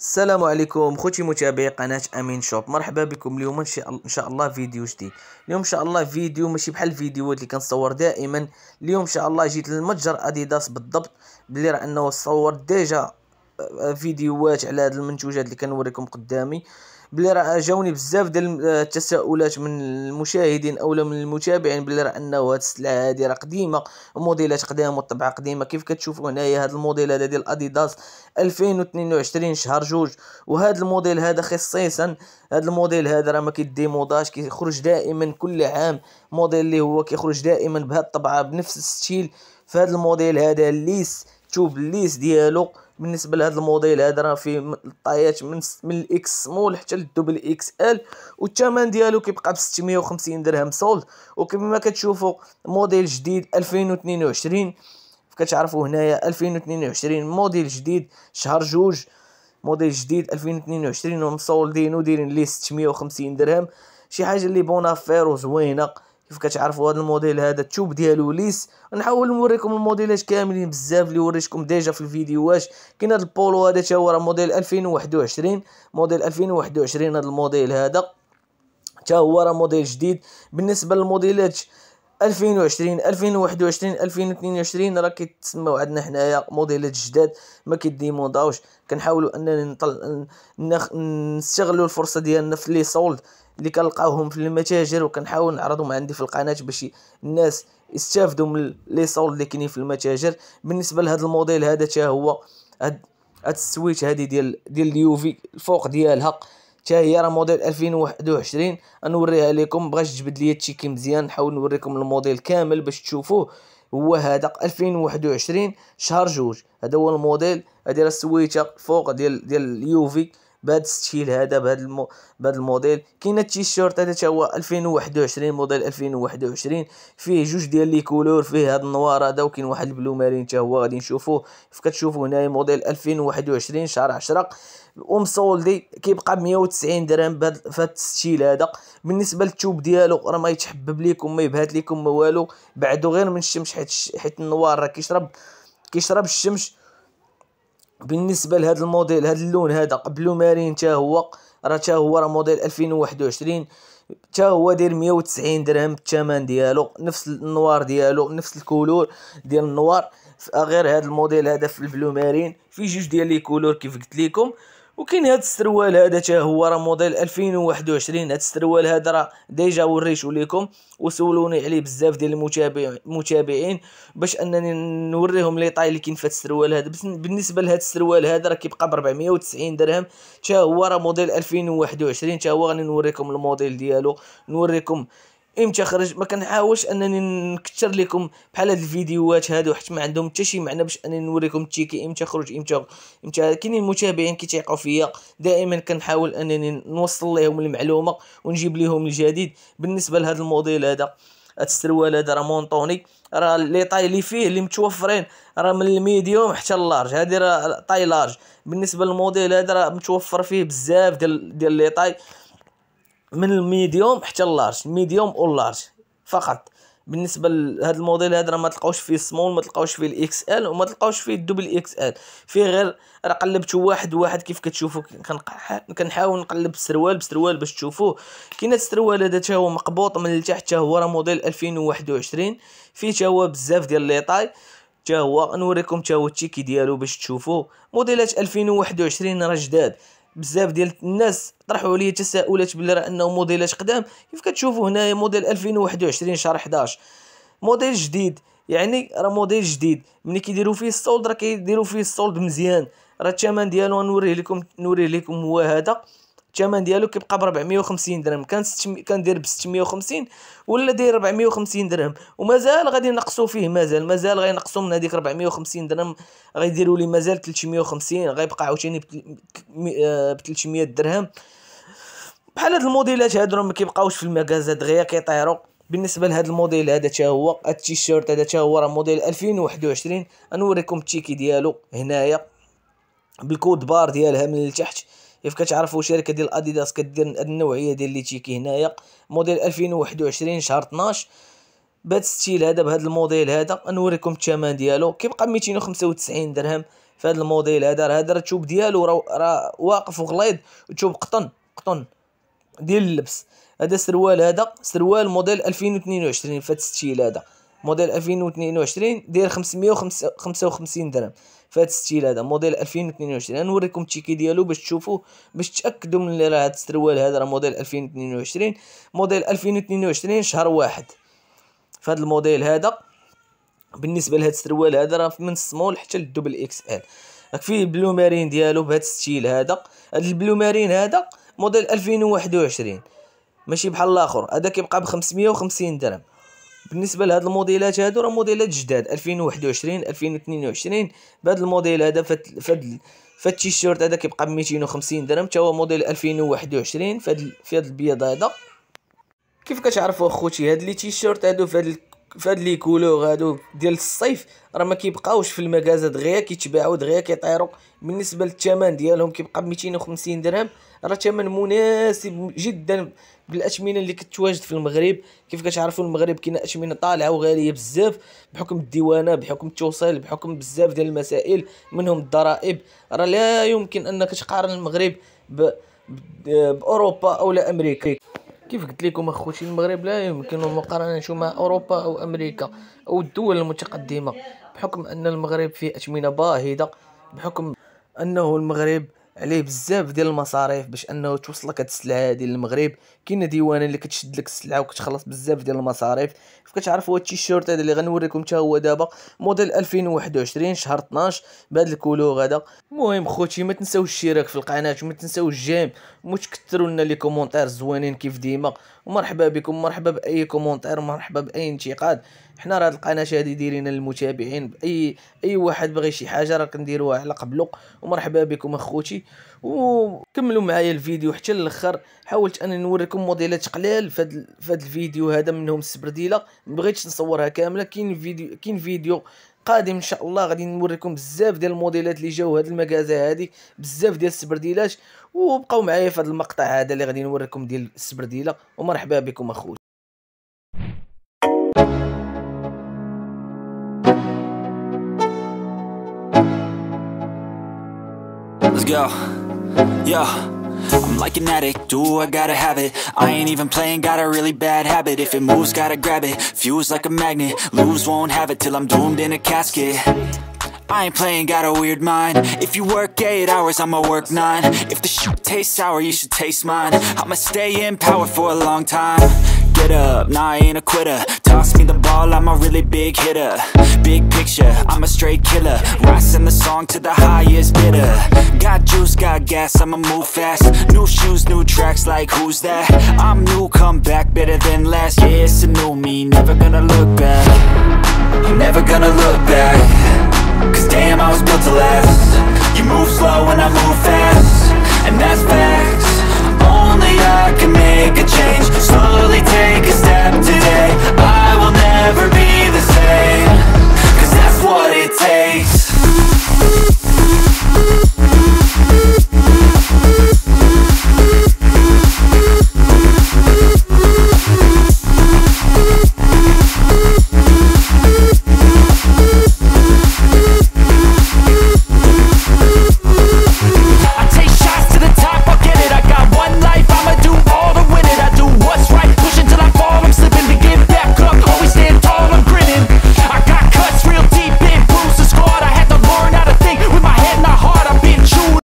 السلام عليكم خوتي متابعي قناة أمين شوب مرحبا بكم اليوم إن شاء الله فيديو جديد اليوم إن شاء الله فيديو ماشي بحال الفيديوهات اللي كنصور دائما اليوم إن شاء الله جيت للمتجر أديداس بالضبط بلي راه أنه صور ديجا فيديوهات على هاد المنتوجات اللي كنوريكم قدامي بلي راه جاوني بزاف ديال آه، التساؤلات من المشاهدين اولا من المتابعين بلي راه انه هاد السلعه هادي راه قديمه موديلات قدام والطبعه قديمه كيف كتشوفوا هنايا هاد الموديل هذا ديال اديداس 2022 شهر جوج وهاد الموديل هذا خصيصا هاد الموديل هذا راه ما كيديموداش كيخرج دائما كل عام موديل اللي هو كيخرج دائما بهاد الطبعه بنفس الستيل فهاد الموديل هذا ليس تشوف الليس ديالو بالنسبه لهذا الموديل هذا راه فيه الطايات من من الاكس سمول حتى للدوبل اكس ال والثمن ديالو كيبقى ب 650 درهم سولد وكما كتشوفوا موديل جديد 2022 كتعرفوا هنايا 2022 موديل جديد شهر جوج موديل جديد 2022 ومصولدين ودايرين ليه 650 درهم شي حاجه اللي بونافير وزوينه كيف كتعرفوا هذا الموديل هذا التوب ديالو ليس نحاول نوريكم الموديلات كاملين بزاف اللي وريتكم ديجا في الفيديوهات كاين هذا البولو هذا تا هو راه موديل 2021 موديل 2021 هذا الموديل هذا تا هو راه موديل جديد بالنسبه للموديلات 2020 2021 2022 راه كيتسموا عندنا حنايا موديلات جداد ما كيديمونداوش كنحاولوا اننا نطل نستغلوا الفرصه ديالنا في لي سولد اللي كنلقاوهم في المتاجر وكنحاول نعرضهم عندي في القناه باش الناس يستافدوا من لي صول اللي كاينين في المتاجر بالنسبه لهذا الموديل هذا حتى هو هاد السويتش هادي ديال ديال اليوفي الفوق ديالها حتى هي راه موديل 2021 غنوريها لكم بغيت تجبد ليا التيكي مزيان نحاول نوريكم الموديل كامل باش تشوفوه هو هذا 2021 شهر جوج هذا هو الموديل هذه راه السويته فوق ديال ديال اليوفي بهذا الستيل هذا بهذا المو... بهذا الموديل كاين التيشيرت هذا حتى هو 2021 موديل 2021 فيه جوج ديال لي كولور فيه هذا النوار هذا وكاين واحد البلو مارين حتى هو غادي نشوفوه كتشوفوا هنايا موديل 2021 شهر 10 ومسولدي كيبقى ب 190 درهم بهذا الستيل هذا بالنسبه للثوب ديالو راه ما يتحبب ليكم ما يبهات ليكم ما والو بعدو غير من الشمس حيت حيت النوار راه كيشرب كيشرب الشمس بالنسبه لهذا الموديل هذا اللون هذا قبلو مارين حتى هو راه حتى هو راه موديل 2021 حتى هو داير 190 درهم الثمن ديالو نفس النوار ديالو نفس الكولور ديال النوار غير هذا الموديل هذا في البلو مارين في جوج ديال لي كولور كيف قلت لكم وكاين هاد السروال هذا حتى هو راه موديل 2021 هاد السروال هذا راه ديجا وريته لكم وسولوني عليه بزاف ديال المتابعين المتابعين باش انني نوريهم لي طاي اللي كاين في هاد السروال هذا بالنسبه لهاد السروال هذا راه كيبقى ب 490 درهم حتى هو راه موديل 2021 حتى هو غادي نوريكم الموديل ديالو نوريكم امتى خرج ما كنحاولش انني نكثر لكم بحال هاد الفيديوهات هادو حيت ما عندهم حتى شي معنى باش انني نوريكم التيكي امتى خرج امتى امتى كاينين المتابعين كيتيقوا فيا دائما كنحاول انني نوصل لهم المعلومه ونجيب لهم الجديد بالنسبه لهاد الموديل هذا هاد السروال هذا راه مونطوني راه لي طاي اللي فيه اللي متوفرين راه من الميديوم حتى اللارج هادي راه طاي لارج بالنسبه للموديل هذا راه متوفر فيه بزاف ديال ديال لي طاي من الميديوم حتى اللارج ميديوم او لارج فقط بالنسبه لهذا الموديل هذا ما تلقاوش فيه سمول ما تلقاوش فيه الاكس ال وما تلقاوش فيه الدبل اكس ال فيه غير راه قلبته واحد واحد كيف كتشوفوا كنحاول نقلب سروال بسروال باش تشوفوه كاين السروال هذا حتى هو مقبوط من التحت حتى هو راه موديل 2021 فيه حتى هو بزاف ديال لي طاي حتى هو نوريكم حتى هو التيكي ديالو باش تشوفوه موديلات 2021 راه جداد بزاف ديال الناس طرحوا عليا تساؤلات بلي راه انه موديلات قدام كيف كتشوفوا هنايا موديل 2021 شهر 11 موديل جديد يعني راه موديل جديد ملي كيديروا فيه السولد راه كيديروا فيه السولد مزيان راه الثمن ديالو نوريه لكم نوريه لكم هو هذا الثمن ديالو كيبقى ب 450 درهم كان كان كندير ب 650 ولا داير 450 درهم ومازال غادي نقصوا فيه مازال مازال غينقصوا من هذيك 450 درهم غيديروا لي مازال 350 غيبقى عاوتاني ب 300 آه، درهم بحال هاد الموديلات هادو راه ما كيبقاوش في المكازات دغيا كيطيروا بالنسبه لهذا الموديل هذا حتى هو التيشيرت هذا حتى هو راه موديل 2021 غنوريكم التيكي ديالو هنايا بالكود بار ديالها من التحت الا كتعرفوا شركه ديال اديداس كدير النوعيه ديال اللي تيكي هنايا موديل 2021 شهر 12 بهذا الستيل هذا بهذا الموديل هذا نوريكم الثمن ديالو كيبقى 295 درهم في هذا الموديل هذا راه هذا التوب ديالو راه را واقف وغليظ تشوب قطن قطن ديال اللبس هذا سروال هذا سروال موديل 2022 في هذا الستيل هذا موديل 2022 داير 555 درهم فهاد الستيل هذا موديل 2022 نوريكم التيكي ديالو باش تشوفوا باش تاكدوا من اللي راه هاد السروال هذا راه موديل 2022 موديل 2022 شهر واحد فهاد الموديل هذا بالنسبه لهاد السروال هذا راه من السمول حتى للدبل اكس ال راك فيه البلو مارين ديالو بهاد الستيل هذا هاد البلو مارين هذا موديل 2021 ماشي بحال الاخر هذا كيبقى ب 550 درهم بالنسبه لهاد الموديلات هادو راه موديلات جداد 2021 2022 بهاد الموديل هذا فهاد فهاد فهاد التيشيرت هذا كيبقى ب 250 درهم حتى هو موديل 2021 فهاد في هاد البيض هذا كيف كتعرفوا اخوتي هاد لي تيشيرت هادو فهاد فهاد لي كولور هادو ديال الصيف راه ما كيبقاوش في المغازا دغيا كيتباعوا دغيا كيطيروا بالنسبه للثمن ديالهم كيبقى ب 250 درهم راه ثمن مناسب جدا بالاثمنه اللي كتواجد في المغرب كيف كتعرفوا المغرب كاين اثمنه طالعه وغاليه بزاف بحكم الديوانه بحكم التوصيل بحكم بزاف ديال المسائل منهم الضرائب راه لا يمكن انك تقارن المغرب ب... باوروبا او لا امريكا كيف قلت لكم اخوتي المغرب لا يمكن المقارنه مع اوروبا او امريكا او الدول المتقدمه بحكم ان المغرب فيه اثمنه باهظه بحكم انه المغرب عليه بزاف ديال المصاريف باش انه توصلك هاد السلعه هادي للمغرب كاين ديوان اللي كتشد لك السلعه وكتخلص بزاف ديال المصاريف فكتعرفوا هاد التيشيرت هذا اللي غنوريكم حتى هو دابا موديل 2021 شهر 12 بهذا الكولور هذا المهم خوتي ما تنساوش الاشتراك في القناه وما تنساوش الجيم وتكثروا لنا لي كومونتير زوينين كيف ديما ومرحبا بكم مرحبا باي كومونتير مرحبا باي انتقاد حنا راه هاد القناه شادي دايرينها للمتابعين اي اي واحد باغي شي حاجه راه كنديروها على قبلو ومرحبا بكم اخوتي وكملوا معايا الفيديو حتى الاخر حاولت انا نوريكم موديلات قلال فهاد فهاد الفيديو هذا منهم السبرديله مبغيتش نصورها كامله كاين فيديو كاين فيديو قادم ان شاء الله غادي نوريكم بزاف ديال الموديلات اللي جاو هاد المكازا هادي بزاف ديال السبرديلات وبقاو معايا في هاد المقطع هذا اللي غادي نوريكم ديال السبرديله ومرحبا بكم اخوتي Let's go. I'm like an addict, do I gotta have it I ain't even playing, got a really bad habit If it moves, gotta grab it, fuse like a magnet Lose, won't have it till I'm doomed in a casket I ain't playing, got a weird mind If you work 8 hours, I'ma work 9 If the shit tastes sour, you should taste mine I'ma stay in power for a long time get up, nah I ain't a quitter Toss me the ball, I'm a really big hitter Big picture, I'm a straight killer Rising the song to the highest bidder Got juice, got gas, I'ma move fast New shoes, new tracks, like who's that? I'm new, come back, better than last Yeah, it's a new me, never gonna look back I'm never gonna look back Cause damn, I was built to last You move slow and I move fast And that's facts Only I can make a change